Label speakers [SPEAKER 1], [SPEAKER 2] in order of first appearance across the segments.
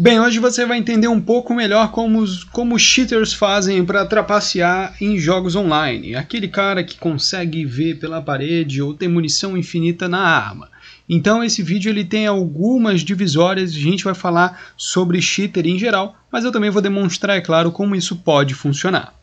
[SPEAKER 1] Bem, hoje você vai entender um pouco melhor como os, como os cheaters fazem para trapacear em jogos online. Aquele cara que consegue ver pela parede ou tem munição infinita na arma. Então esse vídeo ele tem algumas divisórias, a gente vai falar sobre cheater em geral, mas eu também vou demonstrar, é claro, como isso pode funcionar.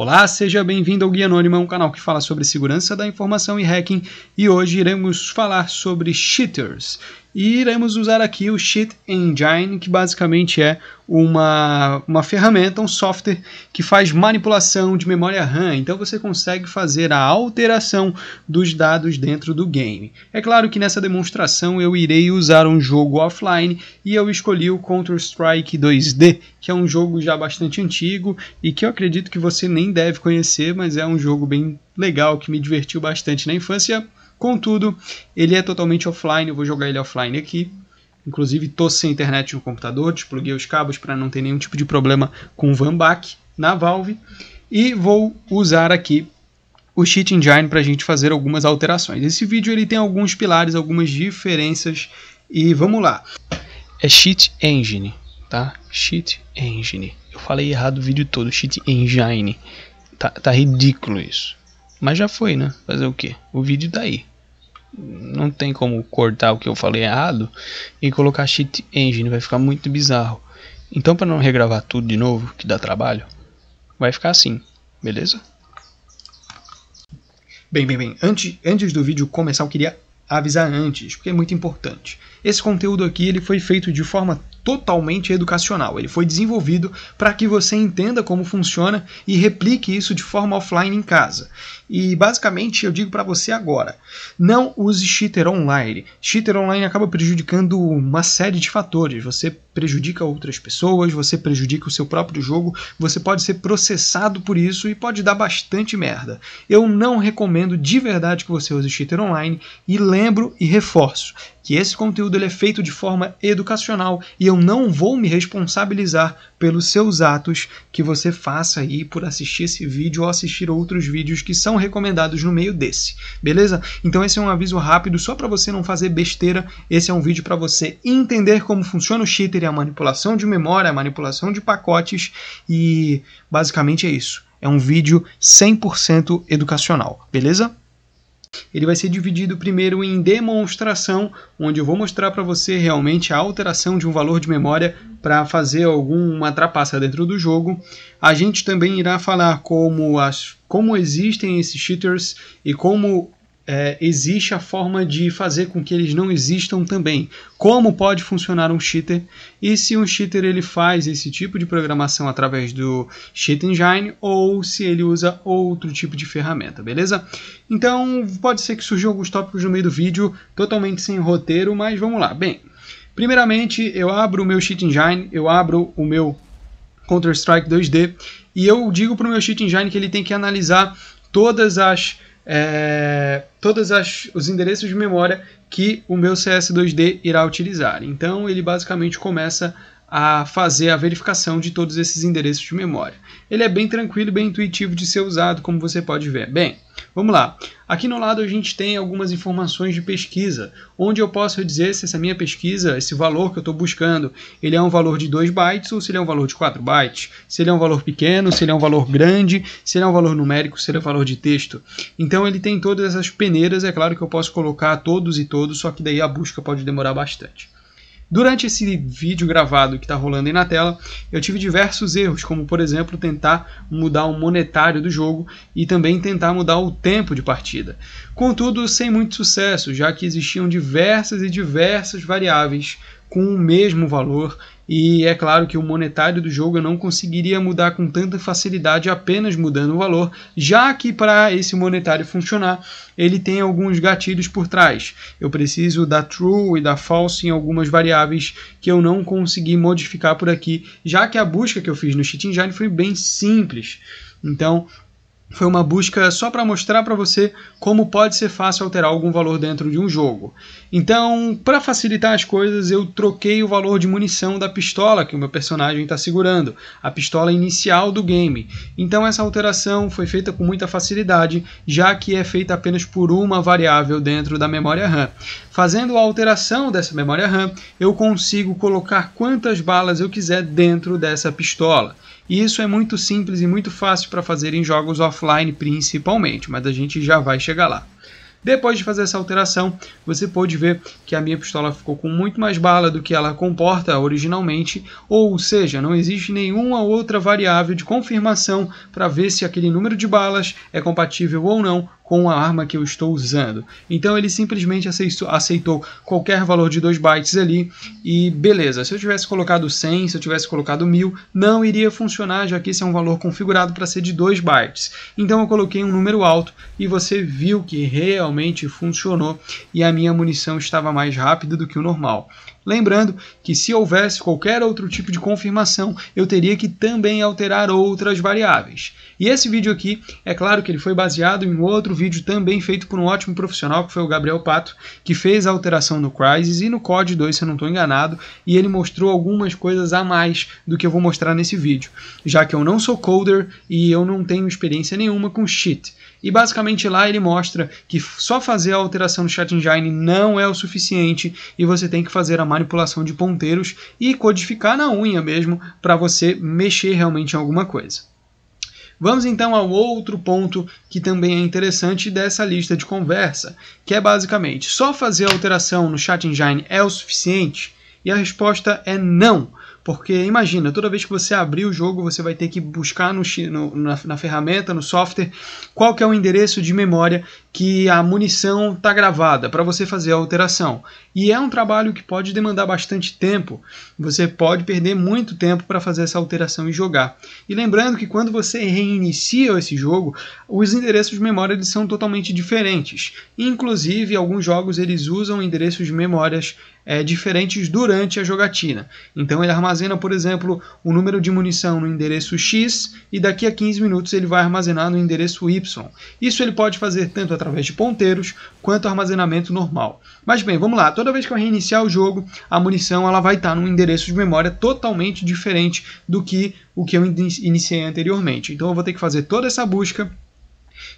[SPEAKER 1] Olá, seja bem-vindo ao Guia Anônima, é um canal que fala sobre segurança da informação e hacking, e hoje iremos falar sobre cheaters. E iremos usar aqui o Sheet Engine, que basicamente é uma, uma ferramenta, um software que faz manipulação de memória RAM. Então você consegue fazer a alteração dos dados dentro do game. É claro que nessa demonstração eu irei usar um jogo offline e eu escolhi o Counter-Strike 2D, que é um jogo já bastante antigo e que eu acredito que você nem deve conhecer, mas é um jogo bem legal que me divertiu bastante na infância Contudo, ele é totalmente offline, eu vou jogar ele offline aqui. Inclusive, estou sem internet no computador, despluguei os cabos para não ter nenhum tipo de problema com o VanBack na Valve. E vou usar aqui o Cheat Engine para a gente fazer algumas alterações. Esse vídeo ele tem alguns pilares, algumas diferenças e vamos lá. É Cheat Engine, tá? Cheat Engine. Eu falei errado o vídeo todo, Cheat Engine. Tá, tá ridículo isso. Mas já foi, né? Fazer o quê? O vídeo tá aí. Não tem como cortar o que eu falei errado e colocar cheat engine, vai ficar muito bizarro. Então, para não regravar tudo de novo, que dá trabalho, vai ficar assim, beleza? Bem, bem, bem, antes, antes do vídeo começar, eu queria avisar antes, porque é muito importante. Esse conteúdo aqui ele foi feito de forma totalmente educacional. Ele foi desenvolvido para que você entenda como funciona e replique isso de forma offline em casa. E basicamente eu digo para você agora: não use cheater online. Cheater online acaba prejudicando uma série de fatores. Você prejudica outras pessoas, você prejudica o seu próprio jogo, você pode ser processado por isso e pode dar bastante merda. Eu não recomendo de verdade que você use cheater online e lembro e reforço: que esse conteúdo ele é feito de forma educacional e eu não vou me responsabilizar pelos seus atos que você faça aí por assistir esse vídeo ou assistir outros vídeos que são recomendados no meio desse, beleza? Então esse é um aviso rápido só para você não fazer besteira. Esse é um vídeo para você entender como funciona o cheater e a manipulação de memória, a manipulação de pacotes e basicamente é isso. É um vídeo 100% educacional, beleza? ele vai ser dividido primeiro em demonstração, onde eu vou mostrar para você realmente a alteração de um valor de memória para fazer alguma trapaça dentro do jogo. A gente também irá falar como, as, como existem esses cheaters e como é, existe a forma de fazer com que eles não existam também. Como pode funcionar um cheater e se um cheater ele faz esse tipo de programação através do cheat engine ou se ele usa outro tipo de ferramenta, beleza? Então pode ser que surjam alguns tópicos no meio do vídeo, totalmente sem roteiro, mas vamos lá. Bem, primeiramente eu abro o meu cheat engine, eu abro o meu Counter-Strike 2D e eu digo para o meu cheat engine que ele tem que analisar todas as é, todos os endereços de memória que o meu CS2D irá utilizar. Então ele basicamente começa a fazer a verificação de todos esses endereços de memória. Ele é bem tranquilo e bem intuitivo de ser usado, como você pode ver. Bem, vamos lá. Aqui no lado a gente tem algumas informações de pesquisa, onde eu posso dizer se essa minha pesquisa, esse valor que eu estou buscando, ele é um valor de 2 bytes ou se ele é um valor de 4 bytes, se ele é um valor pequeno, se ele é um valor grande, se ele é um valor numérico, se ele é um valor de texto. Então ele tem todas essas peneiras, é claro que eu posso colocar todos e todos, só que daí a busca pode demorar bastante. Durante esse vídeo gravado que está rolando aí na tela, eu tive diversos erros, como por exemplo tentar mudar o monetário do jogo e também tentar mudar o tempo de partida. Contudo, sem muito sucesso, já que existiam diversas e diversas variáveis com o mesmo valor e é claro que o monetário do jogo eu não conseguiria mudar com tanta facilidade apenas mudando o valor, já que para esse monetário funcionar, ele tem alguns gatilhos por trás. Eu preciso da true e da false em algumas variáveis que eu não consegui modificar por aqui, já que a busca que eu fiz no cheat engine foi bem simples. Então, foi uma busca só para mostrar para você como pode ser fácil alterar algum valor dentro de um jogo. Então, para facilitar as coisas, eu troquei o valor de munição da pistola que o meu personagem está segurando, a pistola inicial do game. Então, essa alteração foi feita com muita facilidade, já que é feita apenas por uma variável dentro da memória RAM. Fazendo a alteração dessa memória RAM, eu consigo colocar quantas balas eu quiser dentro dessa pistola. E isso é muito simples e muito fácil para fazer em jogos offline principalmente, mas a gente já vai chegar lá. Depois de fazer essa alteração, você pode ver que a minha pistola ficou com muito mais bala do que ela comporta originalmente, ou seja, não existe nenhuma outra variável de confirmação para ver se aquele número de balas é compatível ou não com a arma que eu estou usando. Então ele simplesmente aceitou qualquer valor de 2 bytes ali e beleza. Se eu tivesse colocado 100, se eu tivesse colocado 1000, não iria funcionar, já que esse é um valor configurado para ser de 2 bytes. Então eu coloquei um número alto e você viu que realmente funcionou e a minha munição estava mais rápida do que o normal. Lembrando que se houvesse qualquer outro tipo de confirmação, eu teria que também alterar outras variáveis. E esse vídeo aqui, é claro que ele foi baseado em outro vídeo também feito por um ótimo profissional, que foi o Gabriel Pato, que fez a alteração no Crysis e no COD 2, se eu não estou enganado, e ele mostrou algumas coisas a mais do que eu vou mostrar nesse vídeo, já que eu não sou coder e eu não tenho experiência nenhuma com cheat. E basicamente lá ele mostra que só fazer a alteração no Chat Engine não é o suficiente e você tem que fazer a manipulação de ponteiros e codificar na unha mesmo para você mexer realmente em alguma coisa. Vamos então ao outro ponto que também é interessante dessa lista de conversa, que é basicamente só fazer a alteração no chat engine é o suficiente? E a resposta é não. Porque imagina, toda vez que você abrir o jogo, você vai ter que buscar no, no, na, na, ferramenta, no software, qual que é o endereço de memória que a munição está gravada para você fazer a alteração. E é um trabalho que pode demandar bastante tempo. Você pode perder muito tempo para fazer essa alteração e jogar. E lembrando que quando você reinicia esse jogo, os endereços de memória eles são totalmente diferentes. Inclusive, alguns jogos eles usam endereços de memórias é, diferentes durante a jogatina. Então ele armazena, por exemplo, o número de munição no endereço X e daqui a 15 minutos ele vai armazenar no endereço Y. Isso ele pode fazer tanto através através de ponteiros, quanto ao armazenamento normal. Mas bem, vamos lá. Toda vez que eu reiniciar o jogo, a munição ela vai estar num endereço de memória totalmente diferente do que o que eu iniciei anteriormente. Então eu vou ter que fazer toda essa busca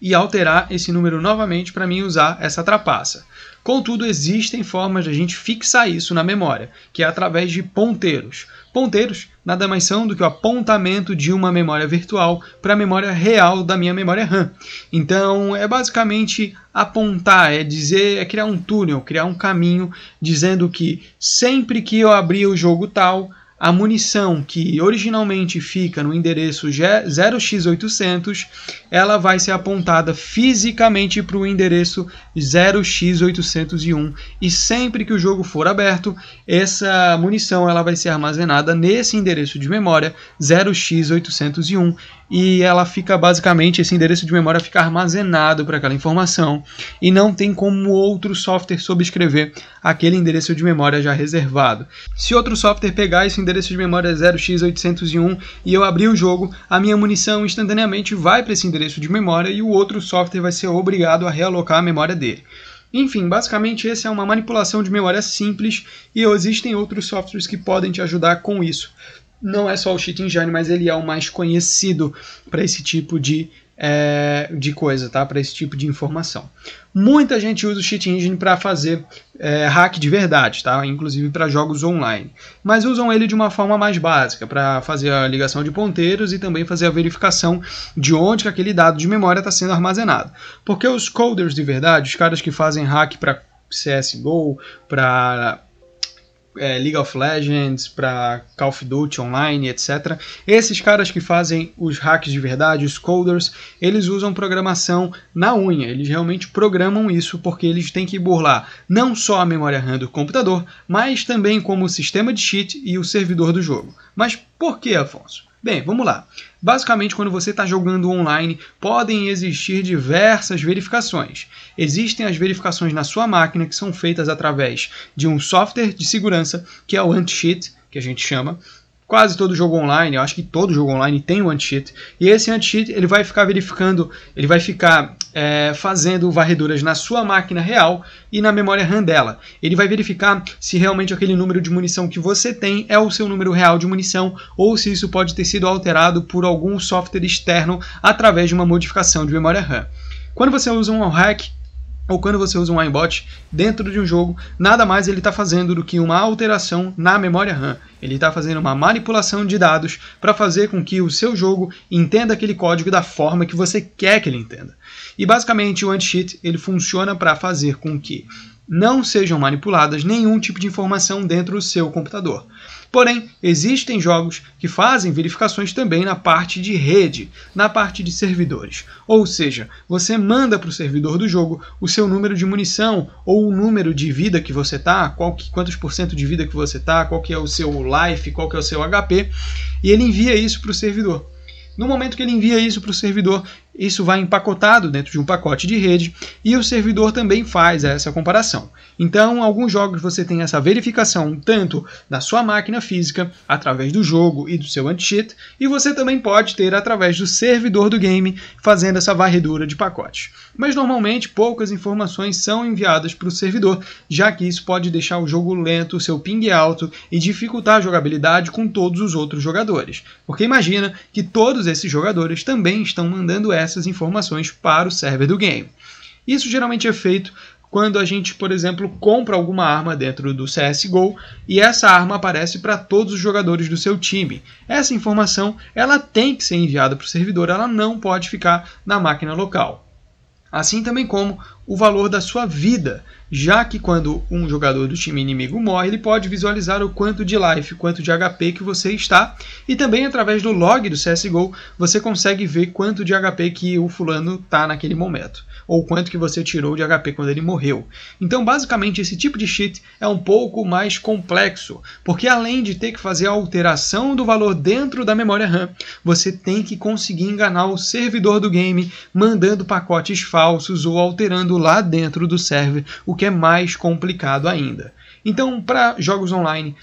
[SPEAKER 1] e alterar esse número novamente para mim usar essa trapaça. Contudo, existem formas de a gente fixar isso na memória, que é através de ponteiros. Ponteiros nada mais são do que o apontamento de uma memória virtual para a memória real da minha memória RAM. Então, é basicamente apontar, é dizer, é criar um túnel, criar um caminho dizendo que sempre que eu abrir o jogo tal, a munição que originalmente fica no endereço 0x800, ela vai ser apontada fisicamente para o endereço 0x801 e sempre que o jogo for aberto, essa munição ela vai ser armazenada nesse endereço de memória 0x801 e ela fica basicamente esse endereço de memória fica armazenado para aquela informação e não tem como outro software subscrever aquele endereço de memória já reservado. Se outro software pegar esse endereço de memória 0x801 e eu abrir o jogo, a minha munição instantaneamente vai para esse endereço de memória e o outro software vai ser obrigado a realocar a memória dele. Enfim, basicamente essa é uma manipulação de memória simples e existem outros softwares que podem te ajudar com isso. Não é só o Cheat Engine, mas ele é o mais conhecido para esse tipo de é, de coisa, tá? Para esse tipo de informação. Muita gente usa o cheat engine para fazer é, hack de verdade, tá? Inclusive para jogos online. Mas usam ele de uma forma mais básica, para fazer a ligação de ponteiros e também fazer a verificação de onde que aquele dado de memória está sendo armazenado. Porque os coders de verdade, os caras que fazem hack para CSGO, para é, League of Legends, para Call of Duty Online, etc. Esses caras que fazem os hacks de verdade, os coders, eles usam programação na unha, eles realmente programam isso porque eles têm que burlar não só a memória RAM do computador, mas também como o sistema de cheat e o servidor do jogo. Mas por que, Afonso? Bem, vamos lá. Basicamente, quando você está jogando online, podem existir diversas verificações. Existem as verificações na sua máquina que são feitas através de um software de segurança, que é o anti-cheat, que a gente chama, quase todo jogo online, eu acho que todo jogo online tem um anti-cheat, e esse anti-cheat ele vai ficar verificando, ele vai ficar é, fazendo varreduras na sua máquina real e na memória RAM dela. Ele vai verificar se realmente aquele número de munição que você tem é o seu número real de munição ou se isso pode ter sido alterado por algum software externo através de uma modificação de memória RAM. Quando você usa um hack, ou quando você usa um aimbot dentro de um jogo, nada mais ele está fazendo do que uma alteração na memória RAM. Ele está fazendo uma manipulação de dados para fazer com que o seu jogo entenda aquele código da forma que você quer que ele entenda. E basicamente o anti-cheat ele funciona para fazer com que não sejam manipuladas nenhum tipo de informação dentro do seu computador. Porém, existem jogos que fazem verificações também na parte de rede, na parte de servidores. Ou seja, você manda para o servidor do jogo o seu número de munição ou o número de vida que você tá, qual que, quantos por cento de vida que você tá, qual que é o seu life, qual que é o seu HP, e ele envia isso para o servidor. No momento que ele envia isso para o servidor, isso vai empacotado dentro de um pacote de rede e o servidor também faz essa comparação. Então, alguns jogos você tem essa verificação tanto na sua máquina física, através do jogo e do seu anti-cheat, e você também pode ter através do servidor do game fazendo essa varredura de pacotes. Mas normalmente poucas informações são enviadas para o servidor, já que isso pode deixar o jogo lento, seu ping alto e dificultar a jogabilidade com todos os outros jogadores. Porque imagina que todos esses jogadores também estão mandando essa essas informações para o server do game. Isso geralmente é feito quando a gente, por exemplo, compra alguma arma dentro do CSGO e essa arma aparece para todos os jogadores do seu time. Essa informação ela tem que ser enviada para o servidor, ela não pode ficar na máquina local. Assim também como o valor da sua vida, já que quando um jogador do time inimigo morre, ele pode visualizar o quanto de life, quanto de HP que você está, e também através do log do CSGO você consegue ver quanto de HP que o fulano está naquele momento, ou quanto que você tirou de HP quando ele morreu. Então, basicamente, esse tipo de cheat é um pouco mais complexo, porque além de ter que fazer a alteração do valor dentro da memória RAM, você tem que conseguir enganar o servidor do game mandando pacotes falsos ou alterando rodando lá dentro do server, o que é mais complicado ainda. Então, para jogos online,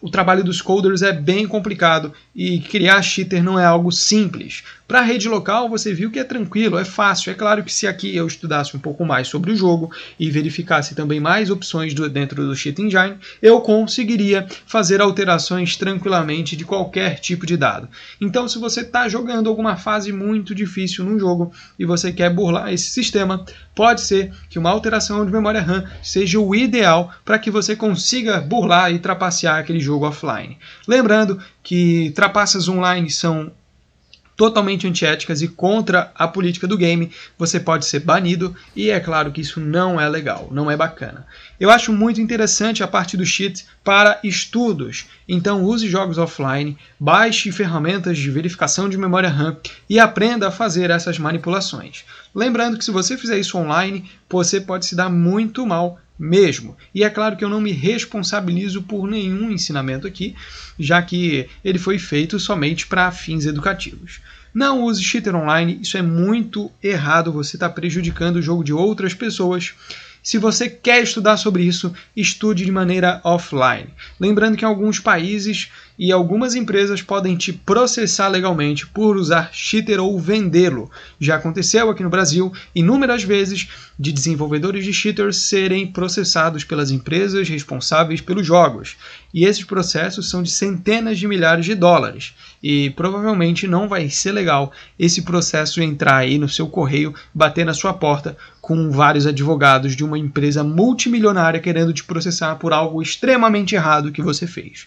[SPEAKER 1] o trabalho dos coders é bem complicado e criar cheater não é algo simples. Para a rede local, você viu que é tranquilo, é fácil. É claro que se aqui eu estudasse um pouco mais sobre o jogo e verificasse também mais opções do, dentro do Cheat Engine, eu conseguiria fazer alterações tranquilamente de qualquer tipo de dado. Então, se você está jogando alguma fase muito difícil no jogo e você quer burlar esse sistema, pode ser que uma alteração de memória RAM seja o ideal para que você consiga burlar e trapacear aquele jogo offline. Lembrando que trapaças online são totalmente antiéticas e contra a política do game, você pode ser banido e é claro que isso não é legal, não é bacana. Eu acho muito interessante a parte do cheat para estudos, então use jogos offline, baixe ferramentas de verificação de memória RAM e aprenda a fazer essas manipulações. Lembrando que se você fizer isso online, você pode se dar muito mal mesmo. E é claro que eu não me responsabilizo por nenhum ensinamento aqui, já que ele foi feito somente para fins educativos. Não use cheater online, isso é muito errado, você está prejudicando o jogo de outras pessoas. Se você quer estudar sobre isso, estude de maneira offline. Lembrando que em alguns países e algumas empresas podem te processar legalmente por usar cheater ou vendê-lo. Já aconteceu aqui no Brasil inúmeras vezes de desenvolvedores de cheaters serem processados pelas empresas responsáveis pelos jogos, e esses processos são de centenas de milhares de dólares. E provavelmente não vai ser legal esse processo entrar aí no seu correio, bater na sua porta com vários advogados de uma empresa multimilionária querendo te processar por algo extremamente errado que você fez.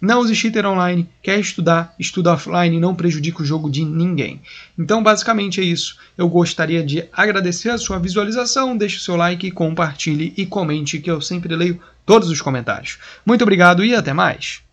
[SPEAKER 1] Não use cheater online. Quer estudar? Estuda offline não prejudica o jogo de ninguém. Então, basicamente é isso. Eu gostaria de agradecer a sua visualização. Deixe o seu like, compartilhe e comente, que eu sempre leio todos os comentários. Muito obrigado e até mais!